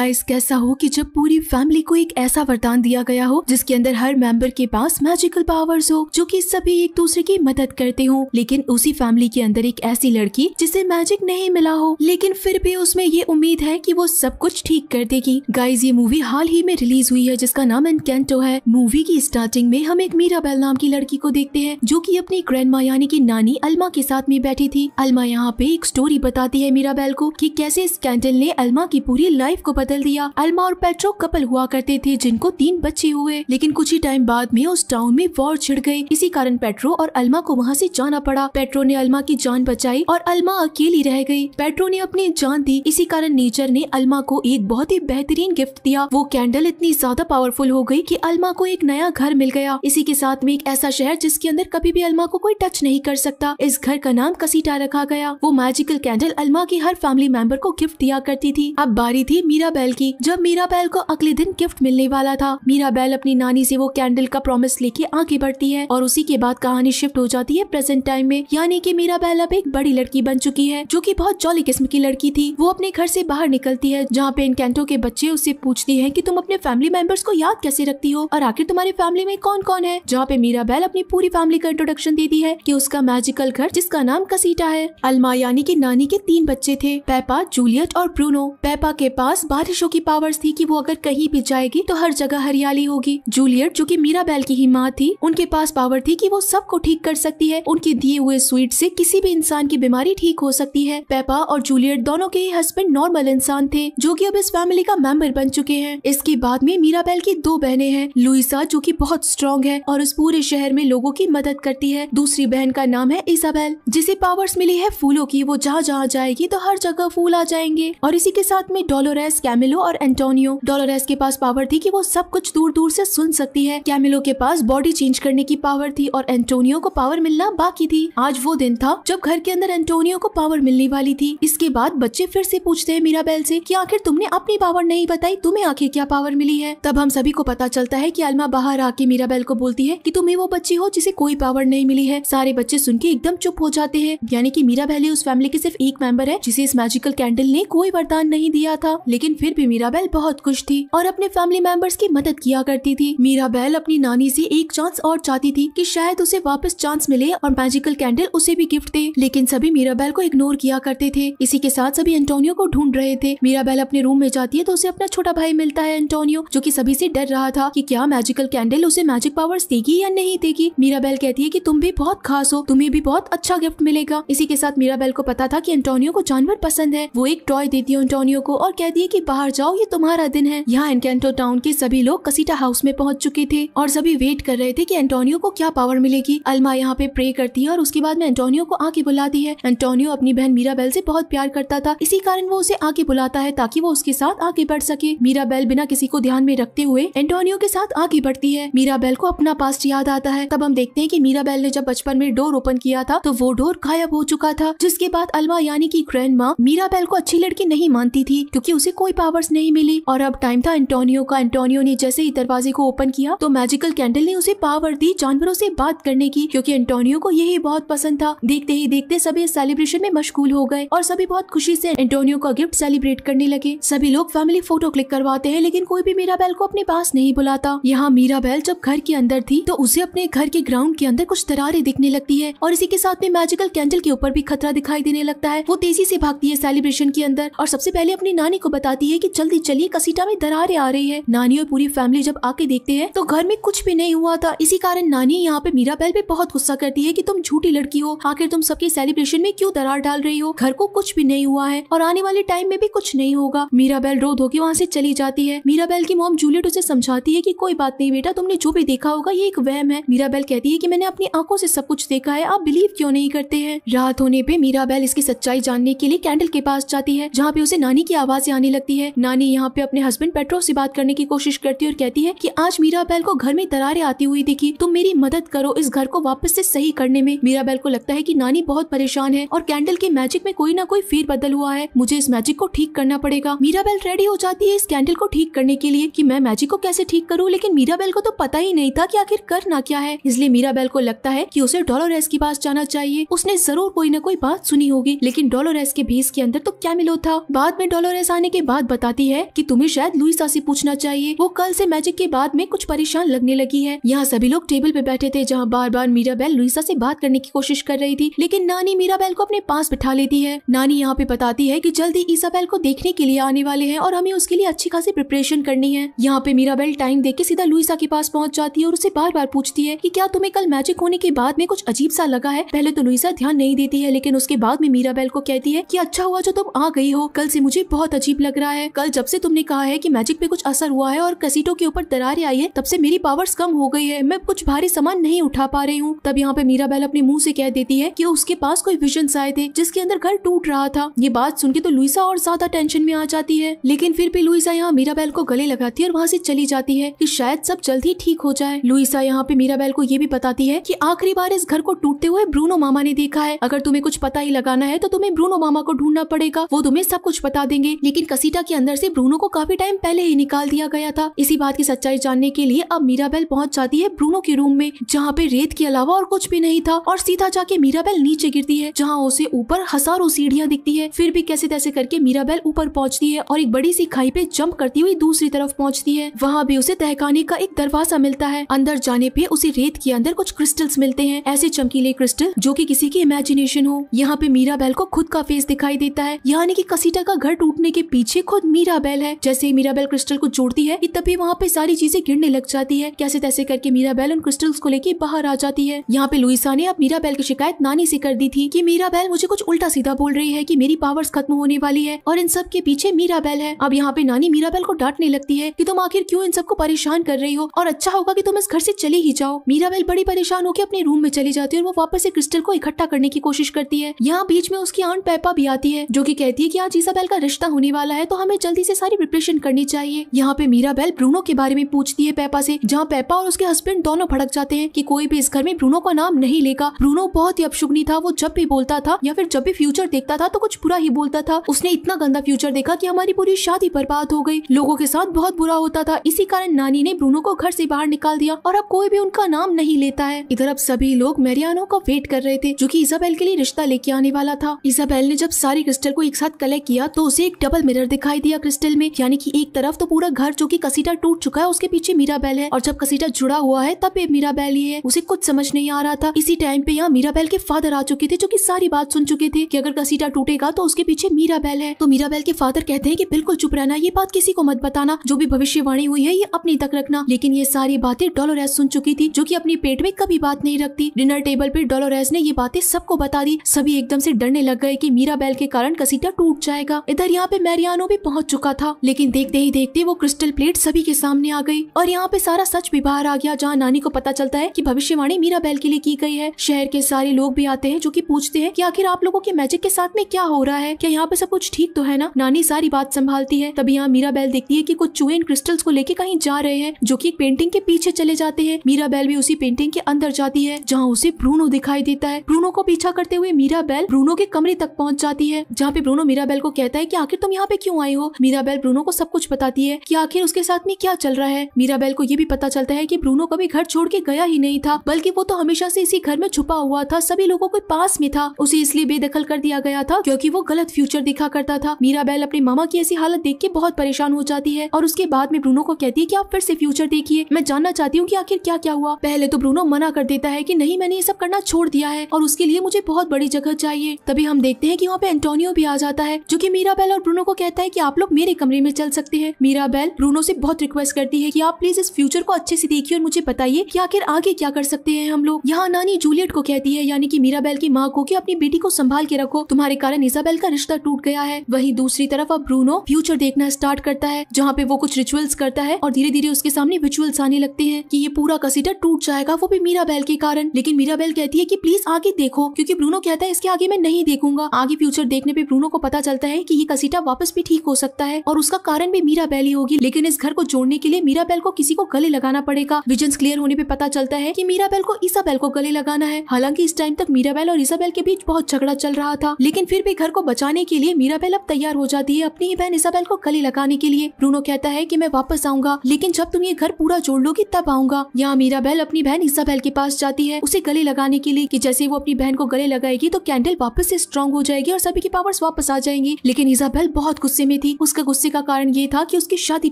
guys कैसा हो कि जब पूरी फैमिली को एक ऐसा वरदान दिया गया हो जिसके अंदर हर मेंबर के पास मैजिकल पावर्स हो जो कि सभी एक दूसरे की मदद करते हो लेकिन उसी फैमिली के अंदर एक ऐसी लड़की जिसे मैजिक नहीं मिला हो लेकिन फिर भी उसमें ये उम्मीद है कि वो सब कुछ ठीक कर देगी गाइज ये मूवी हाल ही में रिलीज हुई है जिसका नाम एनकेंटो है मूवी की स्टार्टिंग में हम एक मीराबेल नाम की लड़की को देखते हैं जो की अपनी ग्रैंड माँ यानी की नानी अल्मा के साथ में बैठी थी अल्मा यहाँ पे एक स्टोरी बताती है मीराबेल को की कैसे स्कैंडल ने अल्मा की पूरी लाइफ को बता बदल दिया अल्मा और पेट्रो कपल हुआ करते थे जिनको तीन बच्चे हुए लेकिन कुछ ही टाइम बाद में उस टाउन में वॉर छिड़ गई इसी कारण पेट्रो और अल्मा को वहाँ ऐसी जाना पड़ा पेट्रो ने अल्मा की जान बचाई और अल्मा अकेली रह गई पेट्रो ने अपनी जान दी इसी कारण नेचर ने अल्मा को एक बहुत ही बेहतरीन गिफ्ट दिया वो कैंडल इतनी ज्यादा पावरफुल हो गई कि अल्मा को एक नया घर मिल गया इसी के साथ में एक ऐसा शहर जिसके अंदर कभी भी अल्मा को कोई टच नहीं कर सकता इस घर का नाम कसीटा रखा गया वो मैजिकल कैंडल अल्मा की हर फैमिली मेंबर को गिफ्ट दिया करती थी अब बारी थी मीरा मीराबेल की जब मीराबेल को अगले दिन गिफ्ट मिलने वाला था मीराबेल अपनी नानी से वो कैंडल का प्रॉमिस लेके आगे बढ़ती है और उसी के बाद कहानी शिफ्ट हो जाती है प्रेजेंट टाइम में यानी कि मीराबेल अब एक बड़ी लड़की बन चुकी है जो की बहुत जॉली किस्म की लड़की थी वो अपने घर से बाहर निकलती है जहाँ पे इनकेंटो के बच्चे उससे पूछती है की तुम अपने फैमिली मेंबर्स को याद कैसे रखती हो और आखिर तुम्हारी फैमिली में कौन कौन है जहाँ पे मीराबेल अपनी पूरी फैमिली का इंट्रोडक्शन देती है की उसका मैजिकल घर जिसका नाम कसीटा है अलमा यानी की नानी के तीन बच्चे थे पेपा जूलियट और ब्रूनो पेपा के पास बारिशों की पावर्स थी कि वो अगर कहीं भी जाएगी तो हर जगह हरियाली होगी जूलियट जो कि मीराबेल की ही माँ थी उनके पास पावर थी कि वो सबको ठीक कर सकती है उनके दिए हुए स्वीट से किसी भी इंसान की बीमारी ठीक हो सकती है पेपा और जूलियट दोनों के ही हस्बैंड नॉर्मल इंसान थे जो की अब इस फैमिली का मेंबर बन चुके हैं इसके बाद में मीराबेल की दो बहने हैं लुइसा जो की बहुत स्ट्रॉन्ग है और उस पूरे शहर में लोगों की मदद करती है दूसरी बहन का नाम है इसाबेल जिसे पावर्स मिली है फूलों की वो जहाँ जहाँ जाएगी तो हर जगह फूल आ जाएंगे और इसी के साथ में डोलोरेस कैमिलो और एंटोनियो डोलोरेस के पास पावर थी कि वो सब कुछ दूर दूर से सुन सकती है कैमिलो के पास बॉडी चेंज करने की पावर थी और एंटोनियो को पावर मिलना बाकी थी आज वो दिन था जब घर के अंदर एंटोनियो को पावर मिलने वाली थी इसके बाद बच्चे फिर से पूछते हैं मीराबेल से कि आखिर तुमने अपनी पावर नहीं बताई तुम्हें आखिर क्या पावर मिली है तब हम सभी को पता चलता है कि अल्मा बाहर आके मीराबेल को बोलती है कि तुम्हें वो बच्ची हो जिसे कोई पावर नहीं मिली है सारे बच्चे सुन के एकदम चुप हो जाते हैं यानी की मीराबेल ही उस फैमिली के सिर्फ एक मेंबर है जिसे इस मैजिकल कैंडल ने कोई वरदान नहीं दिया था लेकिन फिर भी मीराबेल बहुत खुश थी और अपने फैमिली मेंबर्स की मदद किया करती थी मीराबेल अपनी नानी से एक चांस और चाहती थी कि शायद उसे वापस चांस मिले और मैजिकल कैंडल उसे भी गिफ्ट दे लेकिन सभी मीराबेल को इग्नोर किया करते थे इसी के साथ सभी एंटोनियो को ढूंढ रहे थे मीराबेल अपने रूम में जाती है तो उसे अपना छोटा भाई मिलता है एंटोनियो जो की सभी से डर रहा था की क्या मैजिकल कैंडल उसे मैजिक पावर्स देगी या नहीं देगी मीराबेल कहती है की तुम भी बहुत खास हो तुम्हें भी बहुत अच्छा गिफ्ट मिलेगा इसी के साथ मीराबेल को पता था की एंटोनियो को जानवर पसंद है वो एक टॉय देती है एंटोनियो को और कहती है की बाहर जाओ ये तुम्हारा दिन है यहाँ एनकेंटो टाउन के सभी लोग कसीटा हाउस में पहुँच चुके थे और सभी वेट कर रहे थे की एंटोनियो को क्या पावर मिलेगी अल्मा यहाँ पे प्रे करती है और उसके बाद में एंटोनियो को आके बुलाती है एंटोनियो अपनी बहन मीराबेल से बहुत प्यार करता था इसी कारण वो उसे आके बुलाता है ताकि वो उसके साथ आगे बढ़ सके मीराबेल बिना किसी को ध्यान में रखते हुए एंटोनियो के साथ आगे बढ़ती है मीराबेल को अपना पास्ट याद आता है तब हम देखते हैं कि मीराबेल ने जब बचपन में डोर ओपन किया था तो वो डोर गायब हो चुका था जिसके बाद अलमा यानी की ग्रैंड माँ मीराबेल को अच्छी लड़की नहीं मानती थी क्यूँकी उसे कोई पावर्स नहीं मिली और अब टाइम था एंटोनियो का एंटोनियो ने जैसे ही दरवाजे को ओपन किया तो मैजिकल कैंडल ने उसे पावर दी जानवरों से बात करने की क्योंकि एंटोनियो को यही बहुत पसंद था देखते ही देखते सभी इस सेलिब्रेशन में मशगूल हो गए और सभी बहुत खुशी से एंटोनियो का गिफ्ट सेलिब्रेट करने लगे सभी लोग फैमिली फोटो क्लिक करवाते हैं लेकिन कोई भी मीराबेल को अपने पास नहीं बुलाता यहाँ मीराबेल जब घर के अंदर थी तो उसे अपने घर के ग्राउंड के अंदर कुछ दरारे दिखने लगती है और इसी के साथ में मैजिकल कैंडल के ऊपर भी खतरा दिखाई देने लगता है वो तेजी से भागती है सेलिब्रेशन के अंदर और सबसे पहले अपनी नानी को बताती है है कि जल्दी चलिए कसीटा में दरारें आ रही है नानी और पूरी फैमिली जब आके देखते हैं तो घर में कुछ भी नहीं हुआ था इसी कारण नानी यहाँ पे मीराबेल पे बहुत गुस्सा करती है कि तुम झूठी लड़की हो आखिर तुम सबके सेलिब्रेशन में क्यों दरार डाल रही हो घर को कुछ भी नहीं हुआ है और आने वाले टाइम में भी कुछ नहीं होगा मीराबेल रो धो के वहाँ से चली जाती है मीराबेल की मोम जूलियट उसे समझाती है की कोई बात नहीं बेटा तुमने जो भी देखा होगा ये एक वहम है मीराबेल कहती है की मैंने अपनी आंखों से सब कुछ देखा है आप बिलीव क्यों नहीं करते हैं रात होने पे मीराबेल इसकी सच्चाई जानने के लिए कैंडल के पास जाती है जहाँ पे उसे नानी की आवाज आने लगती है है नानी यहाँ पे अपने हस्बैंड पेट्रो से बात करने की कोशिश करती है और कहती है की आज मीराबेल को घर में दरारे आती हुई दिखी तुम मेरी मदद करो इस घर को वापस से सही करने में मीराबेल को लगता है की नानी बहुत परेशान है और कैंडल के मैजिक में कोई ना कोई फेर बदल हुआ है मुझे इस मैजिक को ठीक करना पड़ेगा मीराबेल रेडी हो जाती है इस कैंडल को ठीक करने के लिए की मैं मैजिक को कैसे ठीक करूँ लेकिन मीराबेल को तो पता ही नहीं था की आखिर करना क्या है इसलिए मीराबेल को लगता है की उसे डॉलोरेस के पास जाना चाहिए उसने जरूर कोई ना कोई बात सुनी होगी लेकिन डॉलोरेस के भेस के अंदर तो क्या मिलो था बाद में डॉलोरेस आने के बाद बताती है कि तुम्हें शायद लुईसा से पूछना चाहिए वो कल से मैजिक के बाद में कुछ परेशान लगने लगी है यहाँ सभी लोग टेबल पे बैठे थे जहाँ बार बार मीराबेल लुईसा से बात करने की कोशिश कर रही थी लेकिन नानी मीराबेल को अपने पास बिठा लेती है नानी यहाँ पे बताती है की जल्दी ईसाबेल को देखने के लिए आने वाले है और हमें उसके लिए अच्छी खासी प्रिपरेशन करनी है यहाँ पे मीराबेल टाइम देख के सीधा लुईसा के पास पहुँच जाती है और उसे बार बार पूछती है की क्या तुम्हें कल मैजिक होने के बाद में कुछ अजीब सा लगा है पहले तो लुईसा ध्यान नहीं देती है लेकिन उसके बाद में मीराबेल को कहती है की अच्छा हुआ जो तुम आ गई हो कल से मुझे बहुत अजीब लग रहा रहा है कल जब से तुमने कहा है कि मैजिक पे कुछ असर हुआ है और कसीटों के ऊपर दरारें आई है तब से मेरी पावर्स कम हो गई है मैं कुछ भारी सामान नहीं उठा पा रही हूँ तब यहाँ पे मीरा बैल अपने मुंह से कह देती है कि उसके पास कोई विजन आए थे जिसके अंदर घर टूट रहा था ये बात सुन के तो लुइसा और ज्यादा टेंशन में आ जाती है लेकिन फिर भी लुइसा यहाँ मीरा बैल को गले लगाती है और वहाँ से चली जाती है की शायद सब जल्द ही ठीक हो जाए लुइसा यहाँ पे मीरा बैल को ये भी बताती है की आखिरी बार इस घर को टूटते हुए ब्रूनो मामा ने देखा है अगर तुम्हें कुछ पता ही लगाना है तो तुम्हें ब्रूनो मामा को ढूंढना पड़ेगा वो तुम्हें सब कुछ बता देंगे लेकिन कसीटा मीरा के अंदर से ब्रूनो को काफी टाइम पहले ही निकाल दिया गया था इसी बात की सच्चाई जानने के लिए अब मीराबेल पहुंच जाती है ब्रूनो के रूम में जहाँ पे रेत के अलावा और कुछ भी नहीं था और सीधा जाके मीराबेल नीचे गिरती है जहाँ उसे ऊपर हजारों सीढ़ियाँ दिखती है फिर भी कैसे तैसे करके मीराबेल ऊपर पहुँचती है और एक बड़ी सी खाई पे जम्प करती हुई दूसरी तरफ पहुँचती है वहाँ भी उसे तहखाने का एक दरवाजा मिलता है अंदर जाने पे उसे रेत के अंदर कुछ क्रिस्टल्स मिलते हैं ऐसे चमकीले क्रिस्टल जो की किसी की इमेजिनेशन हो यहाँ पे मीराबेल को खुद का फेस दिखाई देता है यानी की कसीटा का घर टूटने के पीछे खुद मीराबेल है जैसे ही मीराबेल क्रिस्टल को जोड़ती है तभी वहाँ पे सारी चीजें गिरने लग जाती है कैसे तैसे करके मीराबेल उन क्रिस्टल्स को लेके बाहर आ जाती है यहाँ पे लुइसा ने अब मीराबेल की शिकायत नानी से कर दी थी कि मीराबेल मुझे कुछ उल्टा सीधा बोल रही है कि मेरी पावर्स खत्म होने वाली है और इन सब के पीछे मीराबेल है अब यहाँ पे नानी मीराबेल को डांटने लगती है की तुम आखिर क्यूँ इन सबको परेशान कर रही हो और अच्छा होगा की तुम इस घर ऐसी चले ही जाओ मीराबेल बड़ी परेशान होकर अपने रूम में चली जाती है और वो वापस से क्रिस्टल को इकट्ठा करने की कोशिश करती है यहाँ बीच में उसकी आंट पैपा भी आती है जो की कहती है की आज ईसाबेल का रिश्ता होने वाला है तो हमें जल्दी से सारी प्रिपरेशन करनी चाहिए यहाँ पे मीरा बेल ब्रूनो के बारे में पूछती है पेपा से जहाँ पेपा और उसके हस्बैंड दोनों भड़क जाते हैं कि कोई भी इस घर में ब्रूनो का नाम नहीं लेगा ब्रूनो बहुत ही अपशुगनी था वो जब भी बोलता था या फिर जब भी फ्यूचर देखता था तो कुछ बुरा ही बोलता था उसने इतना गंदा फ्यूचर देखा की हमारी पूरी शादी बर्बाद हो गई लोगों के साथ बहुत बुरा होता था इसी कारण नानी ने ब्रूनो को घर से बाहर निकाल दिया और अब कोई भी उनका नाम नहीं लेता है इधर अब सभी लोग मेरियानो का वेट कर रहे थे जो की इजाबेल के लिए रिश्ता लेके आने वाला था इजाबेल ने जब सारी क्रिस्टल को एक साथ कलेक्ट किया तो उसे एक डबल मिरर दिखा दिखाई दिया क्रिस्टल में यानी कि एक तरफ तो पूरा घर जो कि कसीटा टूट चुका है उसके पीछे मीराबेल है और जब कसीटा जुड़ा हुआ है तब ये मीराबेल ही है उसे कुछ समझ नहीं आ रहा था इसी टाइम पे यहाँ मीराबेल के फादर आ चुके थे जो की सारी बात सुन चुके थे की अगर कसीटा टूटेगा तो उसके पीछे मीराबेल है तो मीराबेल के फादर कहते हैं की बिल्कुल चुप रहना ये बात किसी को मत बताना जो भी भविष्यवाणी हुई है ये अपनी तक रखना लेकिन ये सारी बातें डोलोरेस सुन चुकी थी जो की अपने पेट में कभी बात नहीं रखती डिनर टेबल पे डोलोरेस ने ये बातें सबको बता दी सभी एकदम से डरने लग गए की बेल के कारण कसीटा टूट जाएगा इधर यहाँ पे मैरियानो भी पहुंच चुका था लेकिन देखते ही देखते वो क्रिस्टल प्लेट सभी के सामने आ गई और यहाँ पे सारा सच भी बाहर आ गया जहाँ नानी को पता चलता है की भविष्यवाणी मीरा बैल के लिए की गई है शहर के सारे लोग भी आते हैं जो की पूछते हैं कि आखिर आप लोगों के मैजिक के साथ में क्या हो रहा है क्या यहाँ पे सब कुछ ठीक तो है ना नानी सारी बात संभालती है तभी यहाँ मीरा बैल देखती है की कुछ चूहे इन क्रिस्टल्स को लेके कहीं जा रहे हैं जो की पेंटिंग के पीछे चले जाते हैं मीरा बैल भी उसी पेंटिंग के अंदर जाती है जहाँ उसे ब्रूनो दिखाई देता है ब्रूनो को पीछा करते हुए मीरा बैल ब्रूनो के कमरे तक पहुँच जाती है जहाँ पे ब्रूनो मीरा बैल को कहता है की आखिर तुम यहाँ पे क्यूँ आए आई हो मीराबेल ब्रूनो को सब कुछ बताती है कि आखिर उसके साथ में क्या चल रहा है मीराबेल को ये भी पता चलता है कि ब्रूनो कभी घर छोड़ के गया ही नहीं था बल्कि वो तो हमेशा से इसी घर में छुपा हुआ था सभी लोगों के पास में था उसे इसलिए बेदखल कर दिया गया था क्योंकि वो गलत फ्यूचर दिखा करता था मीराबेल अपने मामा की ऐसी हालत देख के बहुत परेशान हो जाती है और उसके बाद में ब्रूनो को कहती है की आप फिर से फ्यूचर देखिए मैं जानना चाहती हूँ की आखिर क्या क्या हुआ पहले तो ब्रूनो मना कर देता है की नहीं मैंने ये सब करना छोड़ दिया है और उसके लिए मुझे बहुत बड़ी जगह चाहिए तभी हम देखते हैं की वहाँ पे एंटोनियो भी आ जाता है जो की मीराबेल और ब्रूनो को कहता है की की आप लोग मेरे कमरे में चल सकते हैं मीरा बैल ब्रूनो से बहुत रिक्वेस्ट करती है की आप प्लीज इस फ्यूचर को अच्छे से देखिए और मुझे बताइए की आखिर आगे क्या कर सकते हैं हम लोग यहाँ नानी जूलियट को कहती है यानी की मीरा की माँ को की अपनी बेटी को संभाल के रखो तुम्हारे कारण इजाबेल का रिश्ता टूट गया है वही दूसरी तरफ अब ब्रूनो फ्यूचर देखना स्टार्ट करता है जहाँ पे वो कुछ रिचुअल्स करता है और धीरे धीरे उसके सामने रिचुअल्स आने लगते हैं कि ये पूरा कसीटा टूट जाएगा वो भी मीरा बेल के कारण लेकिन मीरा बेल कहती है कि प्लीज आगे देखो क्योंकि ब्रूनो कहता है इसके आगे मैं नहीं देखूंगा आगे फ्यूचर देखने पे ब्रूनो को पता चलता है की ये कसीटा वापस भी ठीक हो सकता है और उसका कारण भी मीरा बैल ही होगी लेकिन इस घर को जोड़ने के लिए मीरा बैल को किसी को गले लगाना पड़ेगा विजन क्लियर होने पे पता चलता है की मीरा बैल को बैल को गले लगाना है हालांकि इस टाइम तक मीरा बैल और बैल के बीच बहुत झगड़ा चल रहा था लेकिन फिर भी घर को बचाने के लिए मीरा बैल अब तैयार हो जाती है अपनी ही बहन बैल को गले लगाने के लिए रूनो कहता है की मैं वापस आऊंगा लेकिन जब तुम ये घर पूरा जोड़ लोगी तब आऊंगा यहाँ मीरा बैल अपनी बहन बैल के पास जाती है उसे गले लगाने के लिए की जैसे वो अपनी बहन को गले लगाएगी तो कैंडल वापस ऐसी स्ट्रॉन्ग हो जाएगी और सभी की पावर्स वापस आ जाएंगी लेकिन ईसाबेल बहुत गुस्से में थी उसका गुस्से का कारण ये था कि उसकी शादी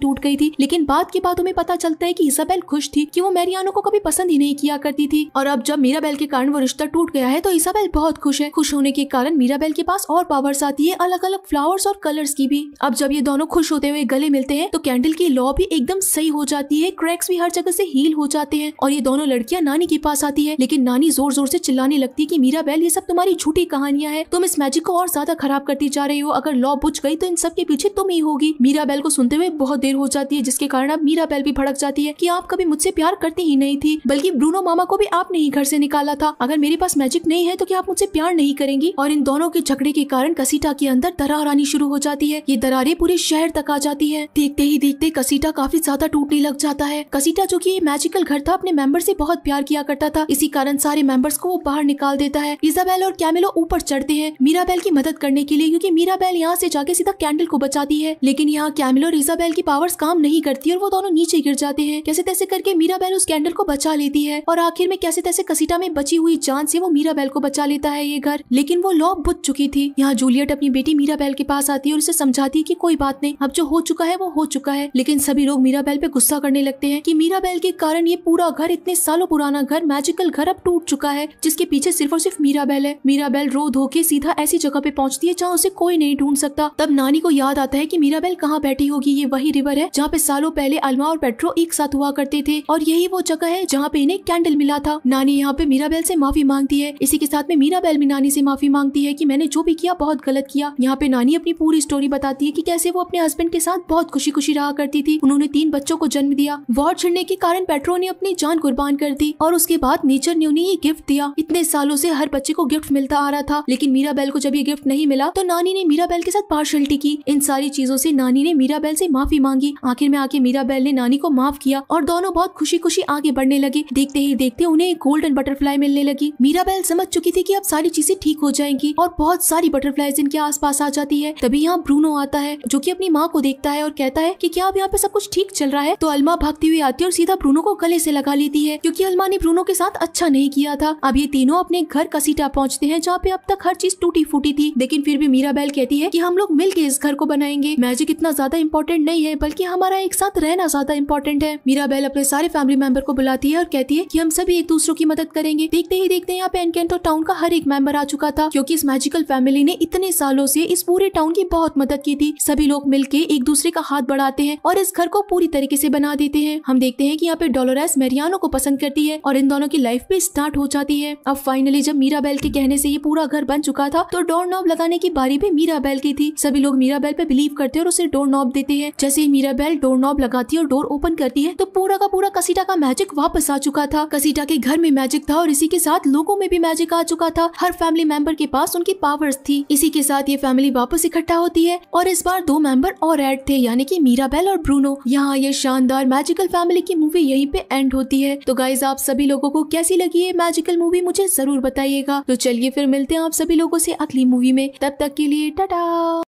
टूट गई थी लेकिन बाद की बात हमें पता चलता है कि इसाबेल खुश थी कि वो मैरियानो को कभी पसंद ही नहीं किया करती थी और अब जब मीराबेल के कारण वो रिश्ता टूट गया है तो इसाबेल बहुत खुश है खुश होने के कारण मीराबेल के पास और पावर्स आती है अलग अलग फ्लावर्स और कलर्स की भी अब जब ये दोनों खुश होते हुए गले मिलते हैं तो कैंडल की लॉ भी एकदम सही हो जाती है क्रैक्स भी हर जगह से हील हो जाते हैं और ये दोनों लड़कियां नानी के पास आती है लेकिन नानी जोर जोर से चिल्लाने लगती है कि मीराबेल ये सब तुम्हारी झूठी कहानियां हैं तुम इस मैजिक को और ज्यादा खराब करती जा रही हो अगर लॉ बुझ गई तो इन सब के पीछे तुम ही होगी मीरा बैल को सुनते हुए बहुत देर हो जाती है जिसके कारण अब मीरा बैल भी भड़क जाती है की आप कभी मुझसे प्यार करती ही नहीं थी बल्कि ब्रूनो मामा को भी आपने ही घर से निकाला था अगर मेरे पास मैजिक नहीं है तो क्या आप मुझसे प्यार नहीं करेंगी और इन दोनों के झगड़े के कारण कसीटा के अंदर दरार आनी शुरू हो जाती है ये दरारे पूरे शहर तक आ जाती है देखते ही देखते कसीटा काफी ज्यादा टूटने लग जाता है कसीटा जो की मैजिकल घर था अपने मेंबर से बहुत प्यार किया करता था इसी कारण सारे मेंबर्स को वो बाहर निकाल देता है इजाबेल और कैमिलो ऊपर चढ़ते हैं मीराबेल की मदद करने के लिए क्योंकि मीराबेल यहाँ से जाके सीधा कैंडल को बचाती है लेकिन यहाँ कैमिल और इजाबेल की पावर्स काम नहीं करती और वो दोनों नीचे गिर जाते हैं कैसे तैसे करके मीराबेल उस कैंडल को बचा लेती है और आखिर में कैसे तैसे कसीटा में बची हुई जान से वो मीराबेल को बचा लेता है ये घर लेकिन वो लॉक बुझ चुकी थी यहाँ जूलियट अपनी बेटी मीराबेल के पास आती है और उसे समझाती है की कोई बात नहीं अब जो हो चुका है वो हो चुका है लेकिन सभी लोग मीराबेल पे गुस्सा करने लगते है की मीराबेल के कारण ये पूरा घर इतने सालों पुराना घर मैजिकल घर अब टूट चुका है जिसके पीछे सिर्फ और सिर्फ मीराबेल है मीराबेल रो धो के सीधा ऐसी जगह पे पहुँचती है जहाँ उसे कोई नहीं ढूंढ सकता तब नानी को याद याद आता है कि मीराबेल कहाँ बैठी होगी ये वही रिवर है जहाँ पे सालों पहले अलमा और पेट्रो एक साथ हुआ करते थे और यही वो जगह है जहाँ पे इन्हें कैंडल मिला था नानी यहाँ पे मीराबेल से माफी मांगती है इसी के साथ में मीराबेल भी नानी से माफी मांगती है कि मैंने जो भी किया बहुत गलत किया यहाँ पे नानी अपनी पूरी स्टोरी बताती है कि कैसे वो अपने हस्बैंड के साथ बहुत खुशी खुशी रहा करती थी उन्होंने तीन बच्चों को जन्म दिया वॉर छिड़ने के कारण पेट्रो ने अपनी जान कुर्बान कर दी और उसके बाद नेचर ने उन्हें ये गिफ्ट दिया इतने सालों से हर बच्चे को गिफ्ट मिलता आ रहा था लेकिन मीराबेल को जब ये गिफ्ट नहीं मिला तो नानी ने मीराबेल के साथ पार्शलिटी की इन इन सारी चीजों से नानी ने मीराबेल से माफी मांगी आखिर में आके मीराबेल ने नानी को माफ किया और दोनों बहुत खुशी खुशी आगे बढ़ने लगे देखते ही देखते उन्हें एक गोल्डन बटरफ्लाई मिलने लगी मीराबेल समझ चुकी थी की अब सारी चीजें ठीक हो जाएंगी और बहुत सारी बटरफ्लाई इनके पास आ जाती है तभी यहाँ ब्रूनो आता है जो की अपनी माँ को देखता है और कहता है की क्या अब यहाँ पे सब कुछ ठीक चल रहा है तो अलमा भागती हुई आती है और सीधा ब्रूनो को गले से लगा लेती है क्यूँकी अलमा ने ब्रूनो के साथ अच्छा नहीं किया था अब ये तीनों अपने घर कसीटा पहुँचते हैं जहाँ पे अब तक हर चीज टूटी फूटी थी लेकिन फिर भी मीराबेल कहती है की हम लोग मिल के इस घर को बनाएंगे मैजिक इतना ज्यादा इंपॉर्टेंट नहीं है बल्कि हमारा एक साथ रहना ज्यादा इंपॉर्टेंट है मीरा बेल अपने सारे फैमिली मेंबर को बुलाती है और कहती है कि हम सभी एक दूसरों की मदद करेंगे देखते ही देखते यहाँ पे एनकेंटो टाउन का हर एक मेंबर आ चुका था क्योंकि इस मैजिकल फैमिली ने इतने सालों से इस पूरे टाउन की बहुत मदद की थी सभी लोग मिलके एक दूसरे का हाथ बढ़ाते हैं और इस घर को पूरी तरीके से बना देते हैं हम देखते हैं कि यहाँ पे डॉलोरेस मेरियानो को पसंद करती है और इन दोनों की लाइफ भी स्टार्ट हो जाती है अब फाइनली जब मीरा बेल के कहने से ये पूरा घर बन चुका था तो डोर नॉब लगाने की बारी भी मीरा बेल की थी सभी लोग मीरा बेल पे बिलीव करते हैं और उसे डोर नॉब देते हैं जैसे ही मीरा बेल डोर नॉब लगाती है और डोर ओपन करती है तो पूरा का पूरा कसीटा का मैजिक वापस आ चुका था कसीटा के घर में मैजिक था और इसी के साथ लोगो में भी मैजिक आ चुका था हर फैमिली मेंबर के पास उनकी पावर्स थी इसी के साथ ये फैमिली वापस इकट्ठा होती है और इस बार दो मेंबर और एड थे यानी की मीरा बेल और ब्रूनो यहाँ ये शानदार मैजिकल फैमिली की मूवी यही पे एंड होती है तो गाइज आप सभी लोगों को कैसी लगी ये मैजिकल मूवी मुझे जरूर बताइएगा तो चलिए फिर मिलते हैं आप सभी लोगों से अगली मूवी में तब तक के लिए टाटा